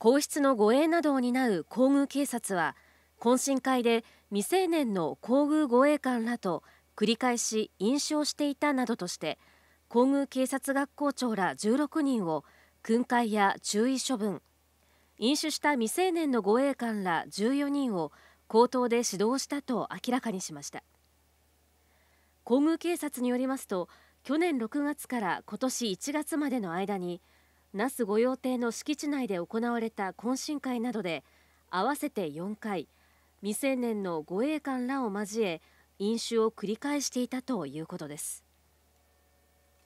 皇室の護衛などを担う皇宮警察は懇親会で未成年の皇宮護衛官らと繰り返し飲酒をしていたなどとして皇宮警察学校長ら16人を訓戒や注意処分飲酒した未成年の護衛官ら14人を口頭で指導したと明らかにしました皇宮警察によりますと去年6月から今年1月までの間に那須御用邸の敷地内で行われた懇親会などで合わせて4回未成年の護衛官らを交え飲酒を繰り返していたということです